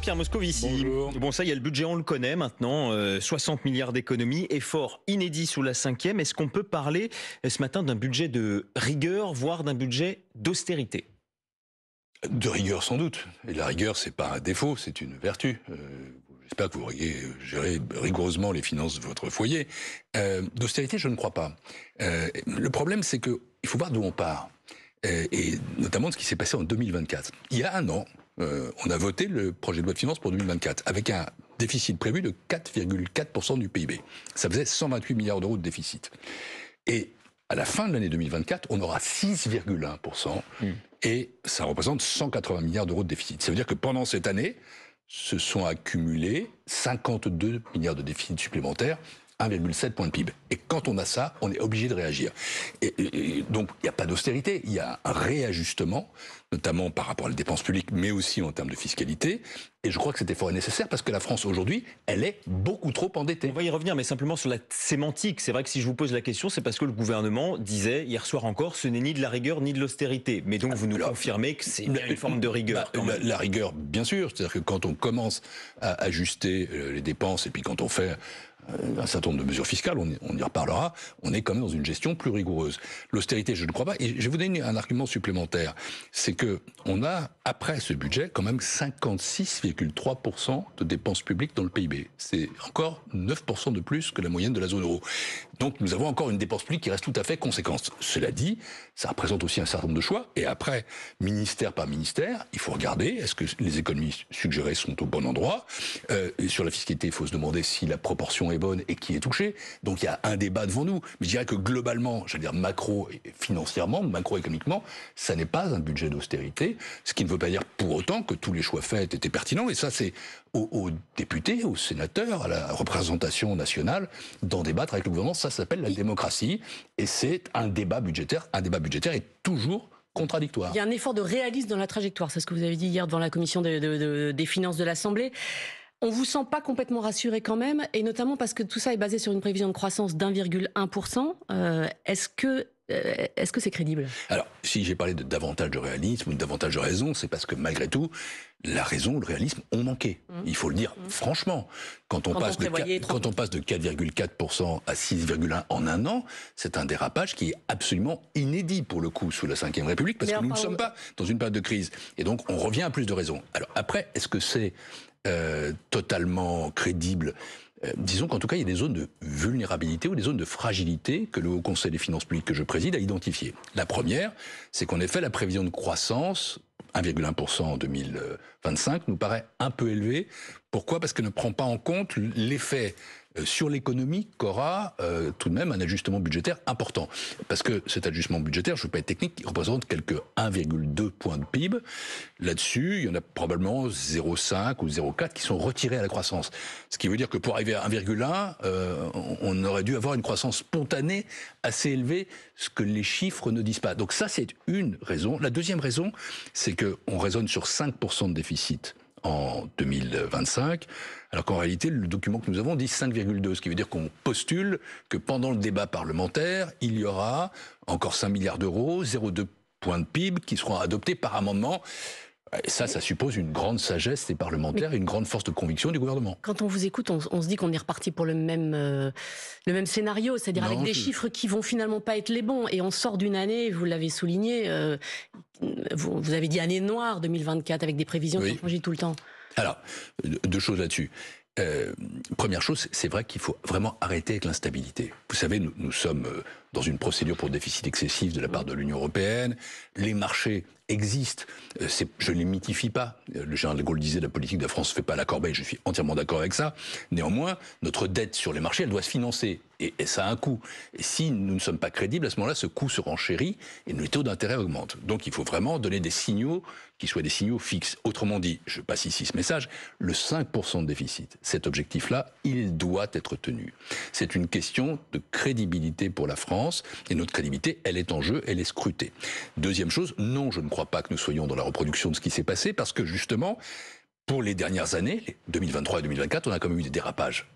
Pierre Moscovici. Bon ça y a le budget on le connaît maintenant, 60 euh, milliards d'économies, effort inédit sous la cinquième. Est-ce qu'on peut parler euh, ce matin d'un budget de rigueur, voire d'un budget d'austérité De rigueur sans doute. Et la rigueur c'est pas un défaut, c'est une vertu. Euh, j'espère que vous auriez géré rigoureusement les finances de votre foyer. d'austérité, je ne crois pas. le problème, c'est qu'il faut voir d'où on part et notamment de ce qui s'est passé en 2024. Il y a un an, euh, on a voté le projet de loi de finances pour 2024 avec un déficit prévu de 4,4% du PIB. Ça faisait 128 milliards d'euros de déficit. Et à la fin de l'année 2024, on aura 6,1% hmm. et ça représente 180 milliards d'euros de déficit. Ça veut dire que pendant cette année, se sont accumulés 52 milliards de déficits supplémentaires 1,7 point de PIB. Et quand on a ça, on est obligé de réagir. Et, donc, il n'y a pas d'austérité, il y a un réajustement, notamment par rapport à la dépense publique, mais aussi en termes de fiscalité. Et je crois que cet effort est nécessaire parce que la France aujourd'hui, elle est beaucoup trop endettée. On va y revenir, mais simplement sur la sémantique. C'est vrai que si je vous pose la question, c'est parce que le gouvernement disait hier soir encore, ce n'est ni de la rigueur ni de l'austérité. Mais donc, vous nous confirmez que c'est une forme de rigueur. Bah, la, la, rigueur, bien sûr. C'est-à-dire que quand on commence à ajuster euh, les dépenses et puis quand on fait euh, un certain nombre de mesures fiscales, on y, reparlera, on est quand même dans une gestion plus rigoureuse. L'austérité, je ne crois pas. Et je vais vous donner un argument supplémentaire. C'est que on a, après ce budget, quand même 56,3% de dépenses publiques dans le PIB. C'est encore 9% de plus que la moyenne de la zone euro. Donc nous avons encore une dépense publique qui reste tout à fait conséquente. Cela dit, ça représente aussi un certain nombre de choix. Et après, ministère par ministère, il faut regarder, est-ce que les économies suggérées sont au bon endroit euh, et Sur la fiscalité, il faut se demander si la proportion est bonne et qui est touchée. Donc il y a un débat devant nous. Mais je dirais que globalement, j'allais dire macro financièrement, économiquement, ça n'est pas un budget d'austérité, ce qui ne veut pas dire pour autant que tous les choix faits étaient pertinents. Et ça, c'est aux, députés, aux sénateurs, à la représentation nationale d'en débattre avec le gouvernement. Ça s'appelle la démocratie et c'est un débat budgétaire. Un débat budgétaire est toujours contradictoire. Il y a un effort de réalisme dans la trajectoire, c'est ce que vous avez dit hier devant la commission des finances de l'Assemblée on vous sent pas complètement rassuré quand même, et notamment parce que tout ça est basé sur une prévision de croissance d'1,1%. Euh, est-ce que euh, est-ce que c'est crédible Alors, si j'ai parlé de davantage de réalisme ou de davantage de raison, c'est parce que malgré tout, la raison, le réalisme ont manqué. Mmh. Il faut le dire mmh. franchement. Quand on, passe de quand on passe de 4,4% à 6,1% en un an, c'est un dérapage qui est absolument inédit pour le coup sous la Ve République, parce que nous ne sommes pas dans une période de crise. Et donc, on revient à plus de raison. Alors après, est-ce que c'est euh, totalement crédible. Euh, disons qu'en tout cas, il y a des zones de vulnérabilité ou des zones de fragilité que le Haut Conseil des finances publiques que je préside a identifiées. La première, c'est qu'en effet, la prévision de croissance 1,1% en 2025 nous paraît un peu élevée. Pourquoi Parce qu'elle ne prend pas en compte l'effet euh, sur l'économie qu'aura euh, tout de même un ajustement budgétaire important. Parce que cet ajustement budgétaire, je ne veux pas être technique, il représente quelques 1,2 points de PIB. Là-dessus, il y en a probablement 0,5 ou 0,4 qui sont retirés à la croissance. Ce qui veut dire que pour arriver à 1,1, euh, on aurait dû avoir une croissance spontanée assez élevée, ce que les chiffres ne disent pas. Donc ça, c'est une raison. La deuxième raison, c'est qu'on raisonne sur 5% de déficit en 2025, alors qu'en réalité, le document que nous avons dit 5,2, ce qui veut dire qu'on postule que pendant le débat parlementaire, il y aura encore 5 milliards d'euros, 0,2 points de PIB qui seront adoptés par amendement ça, ça suppose une grande sagesse des parlementaires et une grande force de conviction du gouvernement. Quand on vous écoute, on, se dit qu'on est reparti pour le même, euh, le même scénario, c'est-à-dire avec des chiffres qui vont finalement pas être les bons. Et on sort d'une année, vous l'avez souligné, euh, vous, avez dit année noire 2024 avec des prévisions qui changent tout le temps. Alors, deux choses là-dessus. Euh, première chose, c'est vrai qu'il faut vraiment arrêter avec l'instabilité. Vous savez, nous sommes dans une procédure pour déficit excessif de la part de l'Union européenne. Les marchés existent. Euh, je ne les mythifie pas. Euh, le général de Gaulle disait la politique de la France ne fait pas la corbeille. Je suis entièrement d'accord avec ça. Néanmoins, notre dette sur les marchés, elle doit se financer. Et, ça a un coût. Et si nous ne sommes pas crédibles, à ce moment-là, ce coût se renchérit et nos taux d'intérêt augmentent. Donc il faut vraiment donner des signaux qui soient des signaux fixes. Autrement dit, je passe ici ce message, le 5% de déficit, cet objectif-là, il doit être tenu. C'est une question de crédibilité pour la France et notre crédibilité, elle est en jeu, elle est scrutée. Deuxième chose, non, je ne crois pas que nous soyons dans la reproduction de ce qui s'est passé parce que justement, pour les dernières années, 2023 et 2024, on a quand même eu des dérapages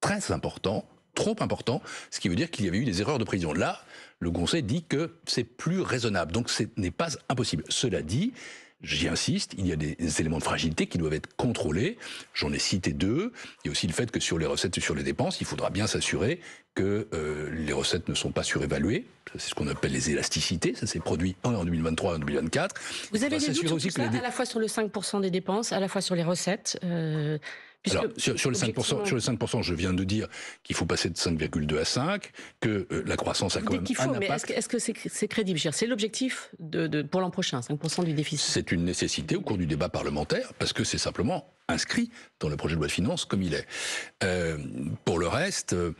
très importants, trop importants, ce qui veut dire qu'il y avait eu des erreurs de prévision. Là, le Conseil dit que c'est plus raisonnable, donc ce n'est pas impossible. Cela dit, j'y insiste, il y a des éléments de fragilité qui doivent être contrôlés. J'en ai cité deux. Il y a aussi le fait que sur les recettes et sur les dépenses, il faudra bien s'assurer que euh, les recettes ne sont pas surévaluées. C'est ce qu'on appelle les élasticités. Ça s'est produit en 2023 et en 2024. Vous avez des doutes aussi que ça, à la fois sur le 5% des dépenses, à la fois sur les recettes. Euh, alors, sur, sur, le 5%, sur le 5%, je viens de dire qu'il faut passer de 5,2 à 5, que euh, la croissance a quand même un Est-ce que c'est crédible C'est l'objectif de, pour l'an prochain, 5% du déficit C'est une nécessité au cours du débat parlementaire, parce que c'est simplement inscrit dans le projet de loi de finances comme il est. Euh, pour le reste... Euh,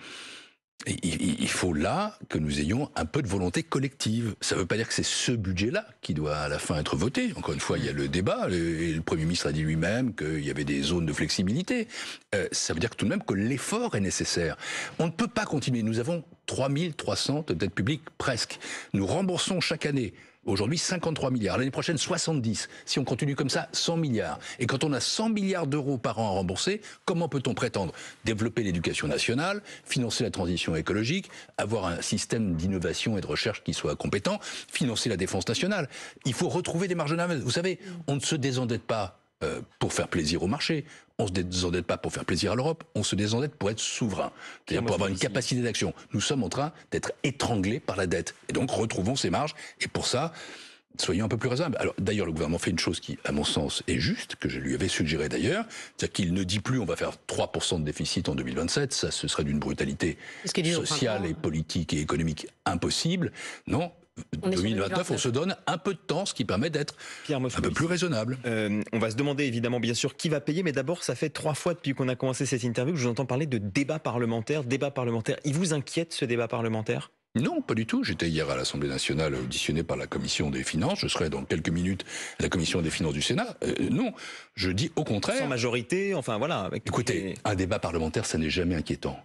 il faut là que nous ayons un peu de volonté collective. Ça ne veut pas dire que c'est ce budget-là qui doit à la fin être voté. Encore une fois, il y a le débat, et le Premier ministre a dit lui-même qu'il y avait des zones de flexibilité. Euh, ça veut dire tout de même que l'effort est nécessaire. On ne peut pas continuer. Nous avons 3300 de dettes publiques presque. Nous remboursons chaque année Aujourd'hui, 53 milliards. L'année prochaine, 70. Si on continue comme ça, 100 milliards. Et quand on a 100 milliards d'euros par an à rembourser, comment peut-on prétendre développer l'éducation nationale, financer la transition écologique, avoir un système d'innovation et de recherche qui soit compétent, financer la défense nationale Il faut retrouver des marges de Vous savez, on ne se désendette pas euh, pour faire plaisir au marché. On ne se désendette pas pour faire plaisir à l'Europe, on se désendette pour être souverain, c'est-à-dire pour avoir une capacité d'action. Nous sommes en train d'être étranglés par la dette. Et donc retrouvons ces marges. Et pour ça, soyons un peu plus raisonnables. Alors d'ailleurs, le gouvernement fait une chose qui, à mon sens, est juste, que je lui avais suggéré d'ailleurs, c'est-à-dire qu'il ne dit plus on va faire 3% de déficit en 2027, ça ce serait d'une brutalité sociale et politique et économique impossible. Non, 2029, on se donne un peu de temps, ce qui permet d'être un peu plus raisonnable. Euh, on va se demander évidemment, bien sûr, qui va payer, mais d'abord, ça fait trois fois depuis qu'on a commencé cette interview que je vous entends parler de débat parlementaire. Débat parlementaire, il vous inquiète ce débat parlementaire non, pas du tout. J'étais hier à l'Assemblée nationale auditionné par la commission des finances. Je serai dans quelques minutes à la commission des finances du Sénat. Euh, non, je dis au contraire. Sans majorité, enfin voilà. Avec... Écoutez, un débat parlementaire, ça n'est jamais inquiétant.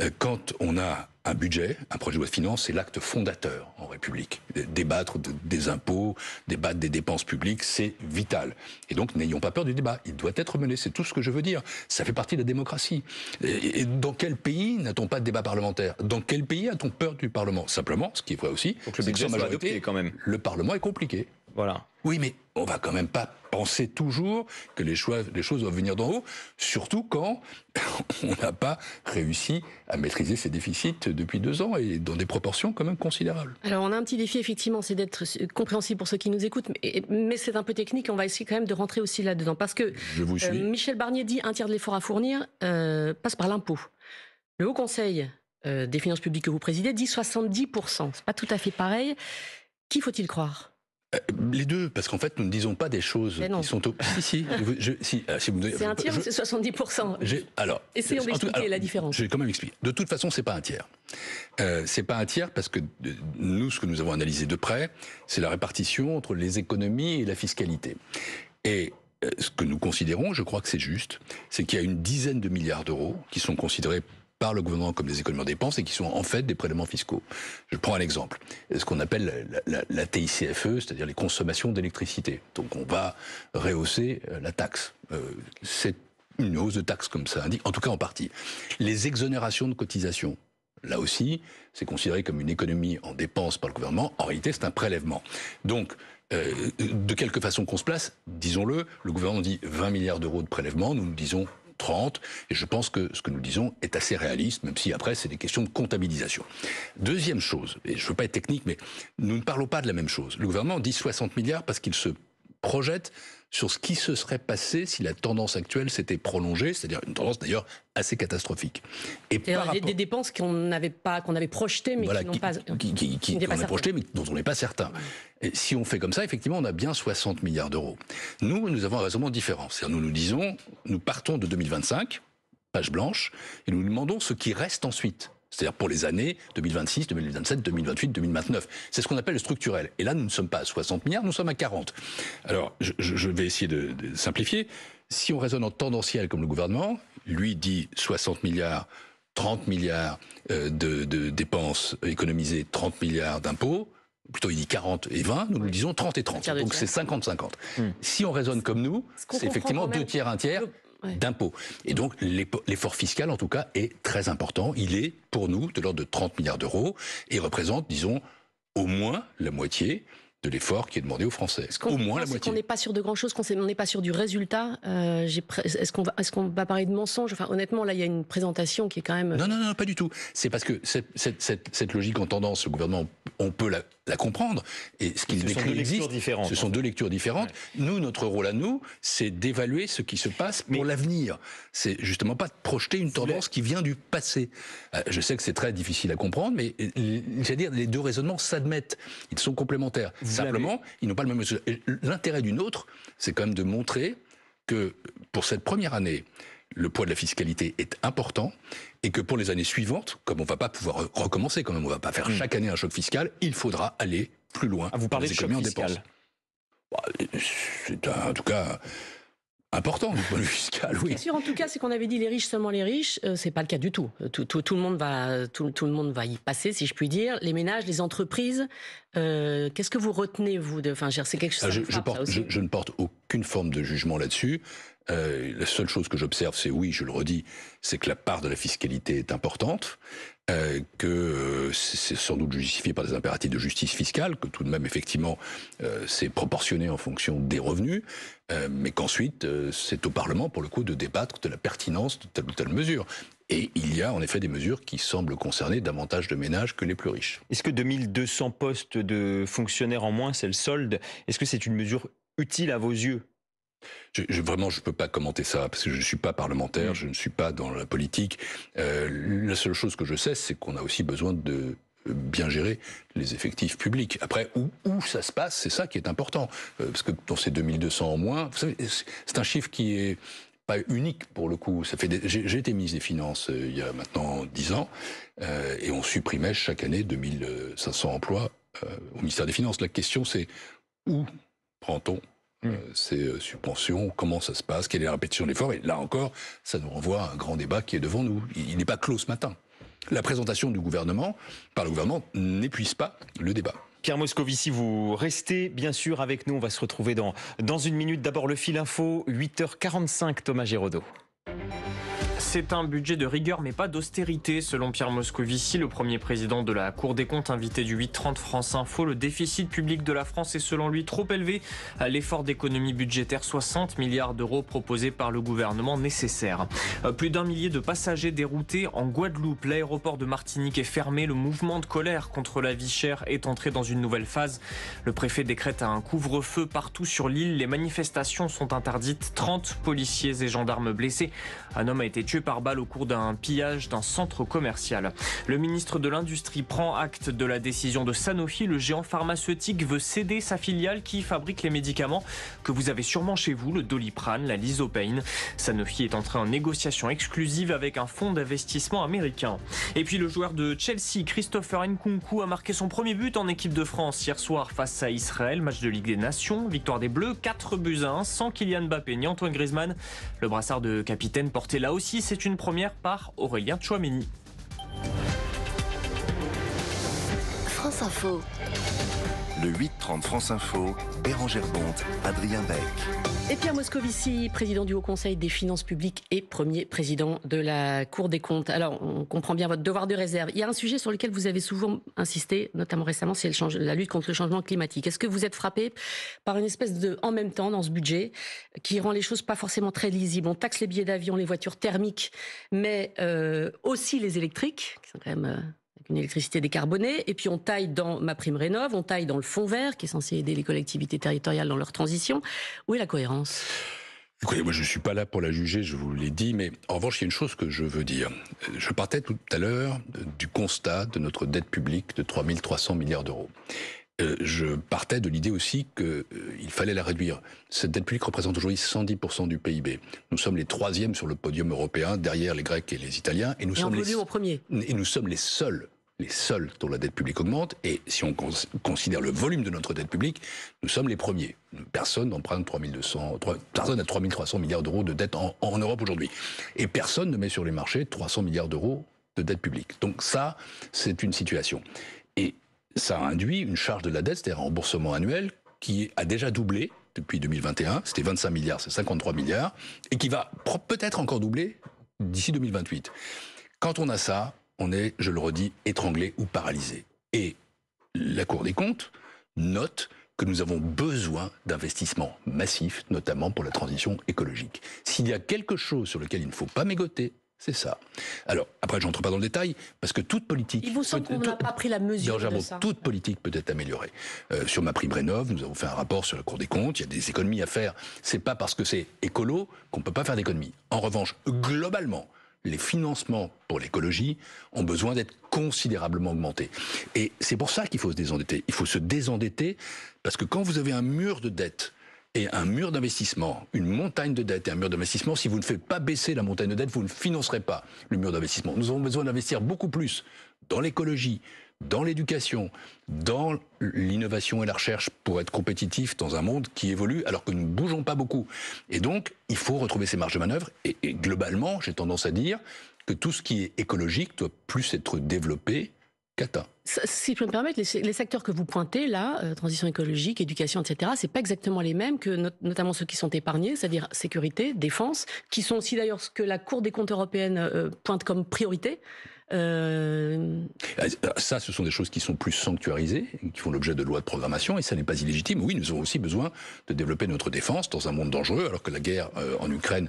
Euh, quand on a un budget, un projet de loi de finances, c'est l'acte fondateur en République. Débattre des impôts, débattre des dépenses publiques, c'est vital. Et donc, n'ayons pas peur du débat. Il doit être mené. C'est tout ce que je veux dire. Ça fait partie de la démocratie. Et, dans quel pays n'a-t-on pas de débat parlementaire Dans quel pays a-t-on peur du Parlement Simplement, ce qui est vrai aussi, le budget majorité, quand même. Le Parlement est compliqué. Oui, mais on va quand même pas penser toujours que les, choses doivent venir d'en haut, surtout quand on n'a pas réussi à maîtriser ces déficits depuis deux ans et dans des proportions quand même considérables. Alors on a un petit défi effectivement, c'est d'être compréhensible pour ceux qui nous écoutent, mais, c'est un peu technique, on va essayer quand même de rentrer aussi là-dedans, parce que euh, Michel Barnier dit un tiers de l'effort à fournir euh, passe par l'impôt. Le Haut Conseil euh, des finances publiques que vous présidez dit 70%, n'est pas tout à fait pareil. Qui faut-il croire les deux, parce qu'en fait, nous ne disons pas des choses qui sont au... Si, si, ah, C'est un tiers c'est 70% Alors, essayons d'expliquer la différence. Je vais quand même expliquer. De toute façon, c'est pas un tiers. Euh, c'est pas un tiers parce que euh, nous, ce que nous avons analysé de près, c'est la répartition entre les économies et la fiscalité. Et euh, ce que nous considérons, je crois que c'est juste, c'est qu'il y a une dizaine de milliards d'euros qui sont considérés par le gouvernement comme des économies en dépenses et qui sont en fait des prélèvements fiscaux. Je prends un exemple, ce qu'on appelle la, TICFE, c'est-à-dire les consommations d'électricité. Donc on va rehausser euh, la taxe. Euh, c'est une hausse de taxe comme ça indique, en tout cas en partie. Les exonérations de cotisations, là aussi, c'est considéré comme une économie en dépenses par le gouvernement. En réalité, c'est un prélèvement. Donc, euh, de quelque façon qu'on se place, disons-le, le gouvernement dit 20 milliards d'euros de prélèvements, nous nous disons 30. Et je pense que ce que nous disons est assez réaliste, même si après, c'est des questions de comptabilisation. Deuxième chose, et je ne veux pas être technique, mais nous ne parlons pas de la même chose. Le gouvernement dit 60 milliards parce qu'il se projette sur ce qui se serait passé si la tendance actuelle s'était prolongée, c'est-à-dire une tendance d'ailleurs assez catastrophique. Et par rapport... des, dépenses qu'on n'avait pas, qu'on avait projetées, mais qui, n'ont pas, qui, qui, pas mais dont on n'est pas certain. Et si on fait comme ça, effectivement, on a bien 60 milliards d'euros. Nous, nous avons un raisonnement différent. C'est-à-dire, nous nous disons, nous partons de 2025, page blanche, et nous nous demandons ce qui reste ensuite c'est-à-dire pour les années 2026, 2027, 2028, 2029. C'est ce qu'on appelle le structurel. Et là, nous ne sommes pas à 60 milliards, nous sommes à 40. Alors, je, vais essayer de, simplifier. Si on raisonne en tendanciel comme le gouvernement, lui dit 60 milliards, 30 milliards euh, de, dépenses économisées, 30 milliards d'impôts, plutôt il dit 40 et 20, nous nous disons 30 et 30. Donc c'est 50-50. Hmm. Si on raisonne comme nous, c'est effectivement deux tiers, un tiers d'impôts. Et donc l'effort fiscal, en tout cas, est très important. Il est, pour nous, de l'ordre de 30 milliards d'euros et représente, disons, au moins la moitié de l'effort qui est demandé aux Français. Est au moins la moitié. Qu'on n'est pas sûr de grand chose, qu'on n'est pas sûr du résultat. Euh, est-ce qu'on va, va, parler de mensonge Enfin, honnêtement, là, il y a une présentation qui est quand même. Non, euh, non, non, pas du tout. C'est parce que cette, cette, cette, cette, logique en tendance, le gouvernement, on peut la, la comprendre. Et ce qu'il existe. ce sont deux lectures différentes. Nous, notre rôle à nous, c'est d'évaluer ce qui se passe pour l'avenir. C'est justement pas de projeter une tendance qui vient du passé. Euh, je sais que c'est très difficile à comprendre, mais euh, c'est-à-dire les deux raisonnements s'admettent. Ils sont complémentaires. Simplement, ils n'ont pas le même. L'intérêt d'une autre, c'est quand même de montrer que pour cette première année, le poids de la fiscalité est important et que pour les années suivantes, comme on ne va pas pouvoir recommencer comme on ne va pas faire hmm. chaque année un choc fiscal, il faudra aller plus loin. Ah, vous parlez de choc fiscal. Bah, c'est en tout cas important du point de vue fiscal, oui. Bien sûr, en tout cas, c'est qu'on avait dit les riches seulement les riches, ce euh, c'est pas le cas du tout. Euh, tout, le monde va, tout, le monde va y passer, si je puis dire. Les ménages, les entreprises. Euh, qu'est-ce que vous retenez vous de, enfin, c'est quelque chose. Ah, je, je, ne porte aucune forme de jugement là-dessus. Euh, la seule chose que j'observe, c'est oui, je le redis, c'est que la part de la fiscalité est importante, euh, que euh, c'est sans doute justifié par des impératifs de justice fiscale, que tout de même, effectivement, c'est proportionné en fonction des revenus, mais qu'ensuite, c'est au Parlement, pour le coup, de débattre de la pertinence de telle ou telle mesure. Et il y a en effet des mesures qui semblent concerner davantage de ménages que les plus riches. Est-ce que 2200 postes de fonctionnaires en moins, c'est le solde Est-ce que c'est une mesure utile à vos yeux vraiment, je ne peux pas commenter ça parce que je ne suis pas parlementaire, mm. je ne suis pas dans la politique. Euh, la seule chose que je sais, c'est qu'on a aussi besoin de euh, bien gérer les effectifs publics. Après, où, ça se passe, c'est ça qui est important. Euh, parce que dans ces 2200 en moins, vous savez, c'est un chiffre qui est pas unique pour le coup. Ça fait j'ai été ministre des Finances il y a maintenant 10 ans et on supprimait chaque année 2500 emplois au ministère des Finances. La question, c'est où prend-on Mmh. Euh, ces euh, subventions, comment ça se passe, quelle est la répétition de l'effort. Et là encore, ça nous renvoie à un grand débat qui est devant nous. Il n'est pas clos ce matin. La présentation du gouvernement, par le gouvernement, n'épuise pas le débat. Pierre Moscovici, vous restez bien sûr avec nous. On va se retrouver dans, dans une minute. D'abord le fil info, 8h45, Thomas Géraudot. C'est un budget de rigueur mais pas d'austérité, selon Pierre Moscovici, le premier président de la Cour des comptes invité du 830 France Info. Le déficit public de la France est selon lui trop élevé l'effort d'économie budgétaire 60 milliards d'euros proposé par le gouvernement nécessaire. Euh, plus d'un millier de passagers déroutés en Guadeloupe, l'aéroport de Martinique est fermé, le mouvement de colère contre la vie chère est entré dans une nouvelle phase. Le préfet décrète un couvre-feu partout sur l'île, les manifestations sont interdites, 30 policiers et gendarmes blessés. Un homme a été tué par balle au cours d'un pillage d'un centre commercial. Le ministre de l'Industrie prend acte de la décision de Sanofi. Le géant pharmaceutique veut céder sa filiale qui fabrique les médicaments que vous avez sûrement chez vous, le doliprane, la lisopane. Sanofi est entré en négociation exclusive avec un fonds d'investissement américain. Et puis le joueur de Chelsea, Christopher Nkunku, a marqué son premier but en équipe de France hier soir face à Israël, match de Ligue des Nations, victoire des Bleus, 4 buts à 1, sans Kylian Mbappé ni Antoine Griezmann. Le brassard de capitaine porté là aussi c'est une première par Aurélien Chouameni. France Info. Le 8-30 France Info, Bérangère Bonte, Adrien Beck. Et Pierre Moscovici, président du Haut Conseil des Finances Publiques et premier président de la Cour des Comptes. Alors, on comprend bien votre devoir de réserve. Il y a un sujet sur lequel vous avez souvent insisté, notamment récemment, c'est la lutte contre le changement climatique. Est-ce que vous êtes frappé par une espèce de en même temps dans ce budget qui rend les choses pas forcément très lisibles On taxe les billets d'avion, les voitures thermiques, mais euh, aussi les électriques, qui sont quand même... Euh, une électricité décarbonée, et puis on taille dans ma prime rénov, on taille dans le fonds vert qui est censé aider les collectivités territoriales dans leur transition. Où est la cohérence Écoutez, moi je ne suis pas là pour la juger, je vous l'ai dit, mais en revanche, il y a une chose que je veux dire. Je partais tout à l'heure du constat de notre dette publique de 3 300 milliards d'euros. Euh, je partais de l'idée aussi qu'il euh, fallait la réduire. Cette dette publique représente aujourd'hui 110% du PIB. Nous sommes les troisièmes sur le podium européen, derrière les Grecs et les Italiens, et nous sommes les au premier. Et nous sommes les seuls les seuls dont la dette publique augmente, et si on considère le volume de notre dette publique, nous sommes les premiers. Personne n'emprunte 3200, personne n'a 3300 milliards d'euros de dette en, en Europe aujourd'hui. Et personne ne met sur les marchés 300 milliards d'euros de dette publique. Donc ça, c'est une situation. Et ça induit une charge de la dette, c'est-à-dire un remboursement annuel qui a déjà doublé depuis 2021, c'était 25 milliards, c'est 53 milliards, et qui va peut-être encore doubler d'ici 2028. Quand on a ça, on est, je le redis, étranglé ou paralysé. Et la Cour des comptes note que nous avons besoin d'investissements massifs, notamment pour la transition écologique. S'il y a quelque chose sur lequel il ne faut pas mégoter, c'est ça. Alors, après, je n'entre pas dans le détail, parce que toute politique... Il vous semble qu'on n'a pas pris la mesure de ça. Toute politique peut être améliorée. Euh, sur ma prime Rénov, nous avons fait un rapport sur la Cour des comptes, il y a des économies à faire. Ce n'est pas parce que c'est écolo qu'on ne peut pas faire d'économies. En revanche, globalement, les financements pour l'écologie ont besoin d'être considérablement augmentés. Et c'est pour ça qu'il faut se désendetter. Il faut se désendetter parce que quand vous avez un mur de dette et un mur d'investissement, une montagne de dette et un mur d'investissement, si vous ne faites pas baisser la montagne de dette, vous ne financerez pas le mur d'investissement. Nous avons besoin d'investir beaucoup plus dans l'écologie, dans l'éducation, dans l'innovation et la recherche pour être compétitif dans un monde qui évolue alors que nous ne bougeons pas beaucoup. Et donc, il faut retrouver ces marges de manœuvre. Et, globalement, j'ai tendance à dire que tout ce qui est écologique doit plus être développé qu'atteint. Si je peux me permettre, les secteurs que vous pointez là, euh, transition écologique, éducation, etc., c'est pas exactement les mêmes que notamment ceux qui sont épargnés, c'est-à-dire sécurité, défense, qui sont aussi d'ailleurs ce que la Cour des comptes européenne euh, pointe comme priorité. Euh, euh, ça, ce sont des choses qui sont plus sanctuarisées, qui font l'objet de lois de programmation, et ça n'est pas illégitime. Oui, nous avons aussi besoin de développer notre défense dans un monde dangereux, alors que la guerre euh, en Ukraine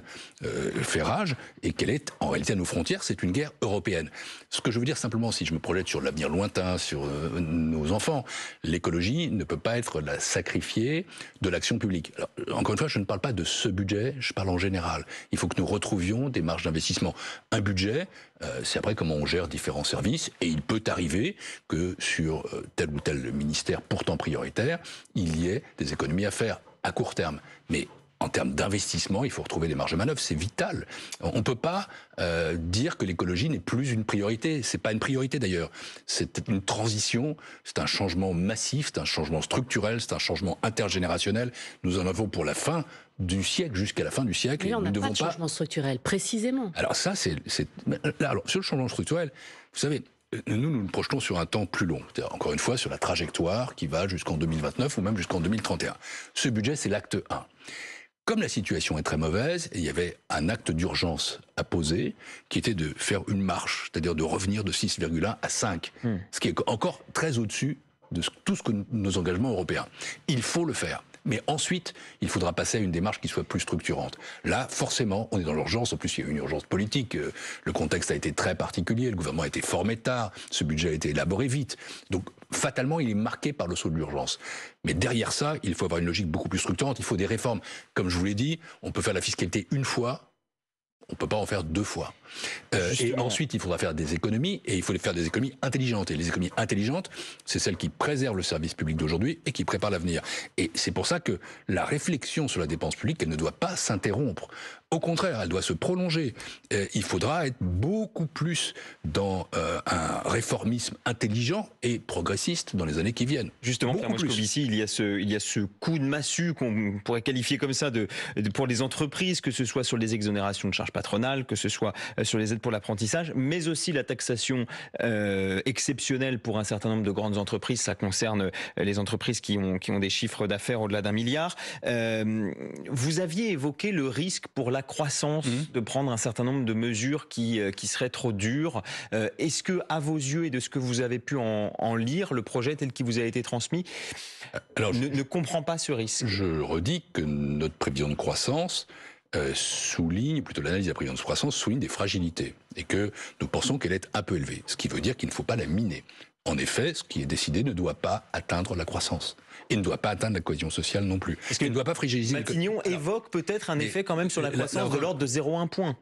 fait rage, et qu'elle est en réalité à nos frontières, c'est une guerre européenne. Ce que je veux dire simplement, si je me projette sur l'avenir lointain, sur nos enfants, l'écologie ne peut pas être la sacrifiée de l'action publique. encore une fois, je ne parle pas de ce budget, je parle en général. Il faut que nous retrouvions des marges d'investissement. Un budget, euh, c'est après comment on gère différents services. Et il peut arriver que sur euh, tel ou tel ministère pourtant prioritaire, il y ait des économies à faire à court terme. Mais en termes d'investissement, il faut retrouver des marges de manœuvre, c'est vital. On ne peut pas euh, dire que l'écologie n'est plus une priorité. C'est pas une priorité d'ailleurs. C'est une transition, c'est un changement massif, c'est un changement structurel, c'est un changement intergénérationnel. Nous en avons pour la fin du siècle jusqu'à la fin du siècle. Mais et on nous devons pas de changement structurel, précisément. Alors ça, c'est alors sur le changement structurel, vous savez, nous, nous nous projetons sur un temps plus long, encore une fois sur la trajectoire qui va jusqu'en 2029 ou même jusqu'en 2031. Ce budget, c'est l'acte 1. Comme la situation est très mauvaise, il y avait un acte d'urgence à poser, qui était de faire une marche, c'est-à-dire de revenir de 6,1 à 5, hmm. ce qui est encore très au-dessus de tout ce que nos engagements européens. Il faut le faire. Mais ensuite, il faudra passer à une démarche qui soit plus structurante. Là, forcément, on est dans l'urgence. En plus, il y a une urgence politique. Euh, le contexte a été très particulier. Le gouvernement a été formé tard. Ce budget a été élaboré vite. Donc, fatalement, il est marqué par le saut de l'urgence. Mais derrière ça, il faut avoir une logique beaucoup plus structurante. Il faut des réformes. Comme je vous l'ai dit, on peut faire la fiscalité une fois on peut pas en faire deux fois. Euh, et ensuite, il faudra faire des économies, et il faut faire des économies intelligentes. Et les économies intelligentes, c'est celles qui préservent le service public d'aujourd'hui et qui préparent l'avenir. Et c'est pour ça que la réflexion sur la dépense publique, elle ne doit pas s'interrompre. Au contraire, elle doit se prolonger. Euh, il faudra être beaucoup plus dans euh, un réformisme intelligent et progressiste dans les années qui viennent. Justement, je Moscovici, il y a ce, il y a ce coup de massue qu'on pourrait qualifier comme ça de, pour les entreprises, que ce soit sur les exonérations de charges patronales, que ce soit euh, sur les aides pour l'apprentissage, mais aussi la taxation exceptionnelle pour un certain nombre de grandes entreprises. Ça concerne les entreprises qui ont, qui ont des chiffres d'affaires au-delà d'un milliard. vous aviez évoqué le risque pour la la croissance mhm. de prendre un certain nombre de mesures qui, euh, qui seraient trop dures. Euh, est-ce que, à vos yeux et de ce que vous avez pu en, lire, le projet tel qu'il vous a été transmis euh, ne, ne, comprend pas ce risque Je redis que notre prévision de croissance souligne, plutôt l'analyse de la prévision de croissance souligne des fragilités et que nous pensons qu'elle est un peu élevée, ce qui veut dire qu'il ne faut pas la miner. En effet, ce qui est décidé ne doit pas atteindre la croissance. il ne doit pas atteindre la cohésion sociale non plus. Est-ce qu'il ne doit pas fragiliser... Matignon évoque peut-être un effet quand même sur la, croissance de l'ordre de 0,1 point.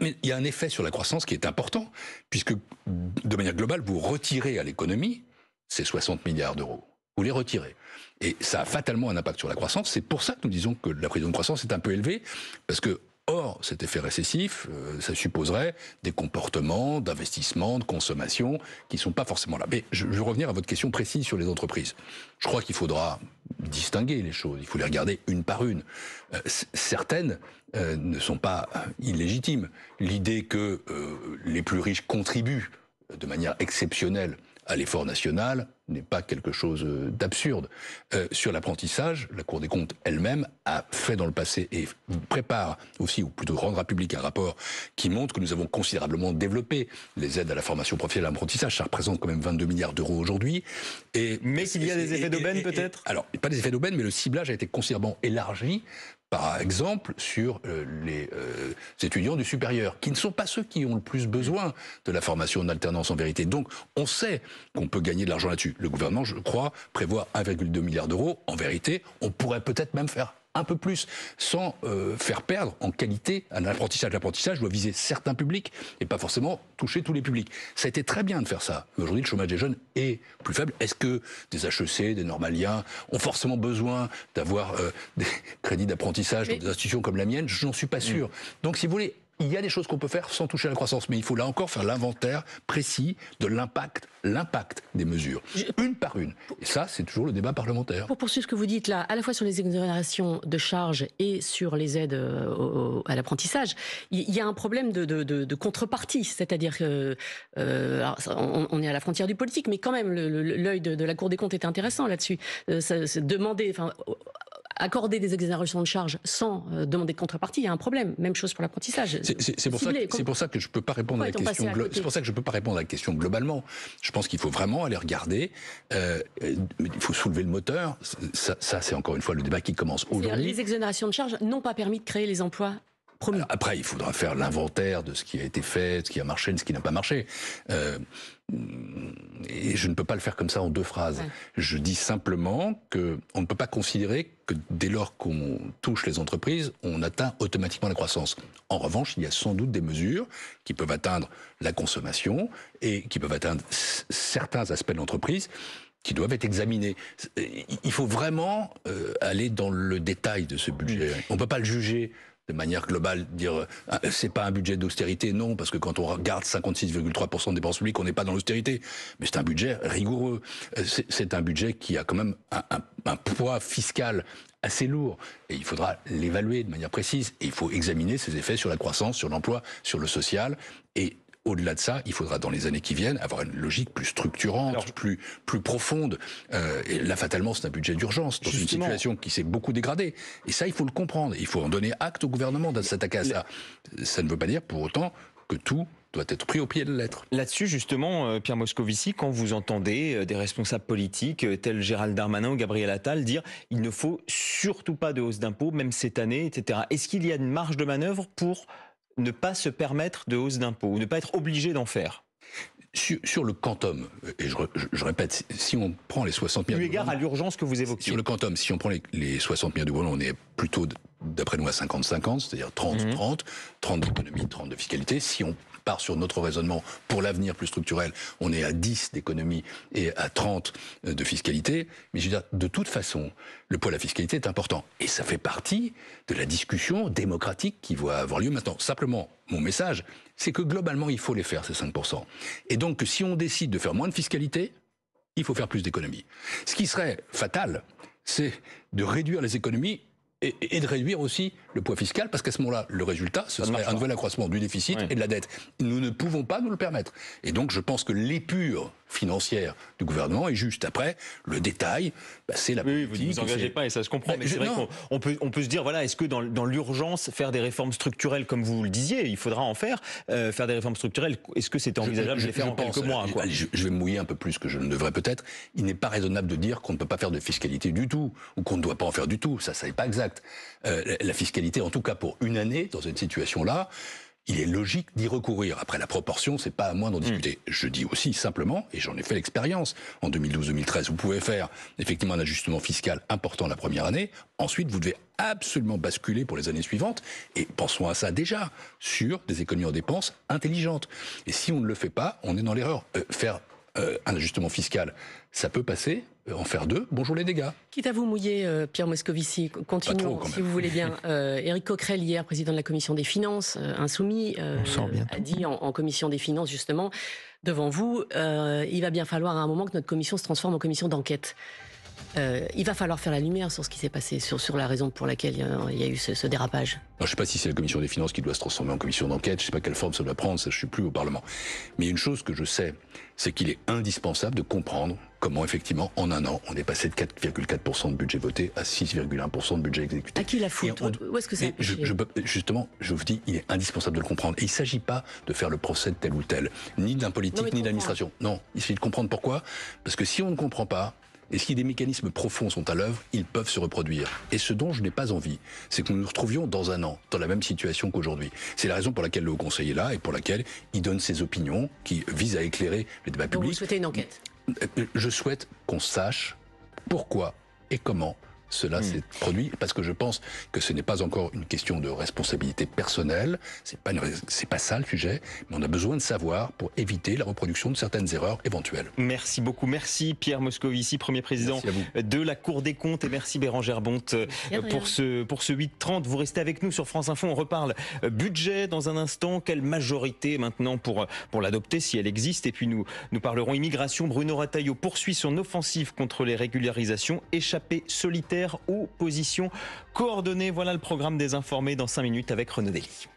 mais il y a un effet sur la croissance qui est important, puisque de manière globale, vous retirez à l'économie ces 60 milliards d'euros. Vous les retirez. Et ça a fatalement un impact sur la croissance. C'est pour ça que nous disons que la prévision de croissance est un peu élevée, parce que Or, cet effet récessif, euh, ça supposerait des comportements d'investissement, de consommation qui ne sont pas forcément là. Mais je, veux revenir à votre question précise sur les entreprises. Je crois qu'il faudra distinguer les choses, il faut les regarder une par une. Euh, certaines euh, ne sont pas illégitimes. L'idée que les plus riches contribuent de manière exceptionnelle à l'effort national, n'est pas quelque chose euh, d'absurde. Euh, sur l'apprentissage, la Cour des comptes elle-même a fait dans le passé et prépare aussi, ou plutôt rendra public un rapport qui montre que nous avons considérablement développé les aides à la formation professionnelle et à l'apprentissage. Ça représente quand même 22 milliards d'euros aujourd'hui. Et, mais s'il y a des effets d'aubaine peut-être Alors, pas des effets d'aubaine, mais le ciblage a été considérablement élargi par exemple, sur euh, les euh, étudiants du supérieur, qui ne sont pas ceux qui ont le plus besoin de la formation en alternance en vérité. Donc, on sait qu'on peut gagner de l'argent là-dessus. Le gouvernement, je crois, prévoit 1,2 milliard d'euros. En vérité, on pourrait peut-être même faire un peu plus sans euh, faire perdre en qualité un apprentissage. L'apprentissage doit viser certains publics et pas forcément toucher tous les publics. Ça a été très bien de faire ça. aujourd'hui, le chômage des jeunes est plus faible. Est-ce que des HEC, des Normaliens ont forcément besoin d'avoir euh, des crédits d'apprentissage dans des institutions comme la mienne Je n'en suis pas mm. sûr. Donc, si vous voulez, il y a des choses qu'on peut faire sans toucher à la croissance, mais il faut là encore faire l'inventaire précis de l'impact, l'impact des mesures, une par une. Et ça, c'est toujours le débat parlementaire. Pour poursuivre ce que vous dites là, à la fois sur les exonérations de charges et sur les aides euh, à l'apprentissage, il y a un problème de, contrepartie, c'est-à-dire que euh, on, est à la frontière du politique, mais quand même l'œil de, la Cour des comptes est intéressant là-dessus. Euh, demander, enfin, accorder des exonérations de charges sans euh, demander de contrepartie, il y a un problème. Même chose pour l'apprentissage. C'est pour, ça que je peux pas répondre à la question. C'est pour ça que je peux pas répondre à la question globalement. Je pense qu'il faut vraiment aller regarder. Euh, euh, il faut soulever le moteur. Ça, ça c'est encore une fois le débat qui commence aujourd'hui. Les exonérations de charges n'ont pas permis de créer les emplois après, il faudra faire l'inventaire de ce qui a été fait, de ce qui a marché, de ce qui n'a pas marché. Euh, et je ne peux pas le faire comme ça en deux phrases. Je dis simplement que on ne peut pas considérer que dès lors qu'on touche les entreprises, on atteint automatiquement la croissance. En revanche, il y a sans doute des mesures qui peuvent atteindre la consommation et qui peuvent atteindre certains aspects de l'entreprise qui doivent être examinés. Il faut vraiment euh, aller dans le détail de ce budget. Mm. On ne peut pas le juger de manière globale, dire euh, euh, c'est pas un budget d'austérité, non, parce que quand on regarde 56,3% des dépenses publiques, on n'est pas dans l'austérité. Mais c'est un budget rigoureux. Euh, c'est un budget qui a quand même un, un poids fiscal assez lourd. Et il faudra l'évaluer de manière précise. Et il faut examiner ses effets sur la croissance, sur l'emploi, sur le social. Et au-delà de ça, il faudra dans les années qui viennent avoir une logique plus structurante, plus, plus profonde. Euh, et là, fatalement, c'est un budget d'urgence dans une situation qui s'est beaucoup dégradée. Et ça, il faut le comprendre. Il faut en donner acte au gouvernement de s'attaquer à ça. Ça ne veut pas dire pour autant que tout doit être pris au pied de la Là-dessus, justement, euh, Pierre Moscovici, quand vous entendez euh, des responsables politiques tels Gérald Darmanin ou Gabriel Attal dire il ne faut surtout pas de hausse d'impôts, même cette année, etc., est-ce qu'il y a une marge de manœuvre pour ne pas se permettre de hausse d'impôts, ou ne pas être obligé d'en faire sur, le quantum, et je, répète, si on prend les 60 milliards... Eu égard à l'urgence que vous évoquez. Sur le quantum, si on prend les, 60 milliards de euros, on est plutôt, d'après nous, à 50-50, c'est-à-dire 30-30, 30 mmh. d'économie, 30 de fiscalité. Si on sur notre raisonnement pour l'avenir plus structurel, on est à 10 d'économie et à 30 euh, de fiscalité. Mais je veux dire, de toute façon, le poids de la fiscalité est important. Et ça fait partie de la discussion démocratique qui va avoir lieu maintenant. Simplement, mon message, c'est que globalement, il faut les faire, ces 5%. Et donc, si on décide de faire moins de fiscalité, il faut faire plus d'économie. Ce qui serait fatal, c'est de réduire les économies et, de réduire aussi le poids fiscal, parce qu'à ce moment-là, le résultat, ce serait un nouvel accroissement du déficit et de la dette. Nous ne pouvons pas nous le permettre. Et donc, je pense que l'épure financière du gouvernement. Et juste après, le détail, bah, c'est la politique. Oui, vous ne vous engagez pas, et ça se comprend. Bah, mais, c'est vrai qu'on peut, on peut se dire, voilà, est-ce que dans, l'urgence, faire des réformes structurelles, comme vous le disiez, il faudra en faire, euh, faire des réformes structurelles, est-ce que c'est envisageable je, de faire en quelques mois euh, je, vais me mouiller un peu plus que je ne devrais peut-être. Il n'est pas raisonnable de dire qu'on ne peut pas faire de fiscalité du tout, ou qu'on ne doit pas en faire du tout. Ça, ça n'est pas exact. Euh, la fiscalité, en tout cas pour une année, dans une situation-là, il est logique d'y recourir. Après, la proportion, c'est pas à moi d'en discuter. Hmm. Je dis aussi simplement, et j'en ai fait l'expérience, en 2012-2013, vous pouvez faire effectivement un ajustement fiscal important la première année. Ensuite, vous devez absolument basculer pour les années suivantes. Et pensons à ça déjà, sur des économies en dépenses intelligentes. Et si on ne le fait pas, on est dans l'erreur. Euh, faire euh, un ajustement fiscal, ça peut passer, euh, en faire deux, bonjour les dégâts. Quitte à vous mouiller, euh, Pierre Moscovici, continuons si vous voulez bien. Euh, Éric Coquerel, hier, président de la Commission des Finances, insoumis, a dit en, en, Commission des Finances, justement, devant vous, il va bien falloir à un moment que notre commission se transforme en commission d'enquête. Euh, il va falloir faire la lumière sur ce qui s'est passé, sur, la raison pour laquelle il y a, eu ce, dérapage. je ne sais pas si c'est la commission des finances qui doit se transformer en commission d'enquête, je ne sais pas quelle forme ça doit prendre, je ne suis plus au Parlement. Mais une chose que je sais, c'est qu'il est indispensable de comprendre comment effectivement en un an on est passé de 4,4% de budget voté à 6,1% de budget exécuté. À qui la foutre Où est-ce que c'est Justement, je vous dis, il est indispensable de le comprendre. Et il ne s'agit pas de faire le procès de tel ou tel, ni d'un politique, ni d'administration. Non, il s'agit de comprendre pourquoi. Parce que si on ne comprend pas, et si des mécanismes profonds sont à l'œuvre, ils peuvent se reproduire. Et ce dont je n'ai pas envie, c'est que nous nous retrouvions dans un an, dans la même situation qu'aujourd'hui. C'est la raison pour laquelle le Haut Conseil est là et pour laquelle il donne ses opinions qui visent à éclairer le débat public. Vous souhaitez une enquête euh, euh, Je souhaite qu'on sache pourquoi et comment cela hmm. s'est produit parce que je pense que ce n'est pas encore une question de responsabilité personnelle. C'est pas c'est pas ça le sujet, mais on a besoin de savoir pour éviter la reproduction de certaines erreurs éventuelles. Merci beaucoup, merci Pierre Moscovici, premier président de la Cour des comptes, et merci Bérangère Bonte euh, pour ce pour ce 8-30. Vous restez avec nous sur France Info. On reparle euh, budget dans un instant. Quelle majorité maintenant pour pour l'adopter si elle existe Et puis nous nous parlerons immigration. Bruno Retailleau poursuit son offensive contre les régularisations. échappées solitaires ou positions coordonnées. Voilà le programme des informés dans 5 minutes avec Renaud Dely.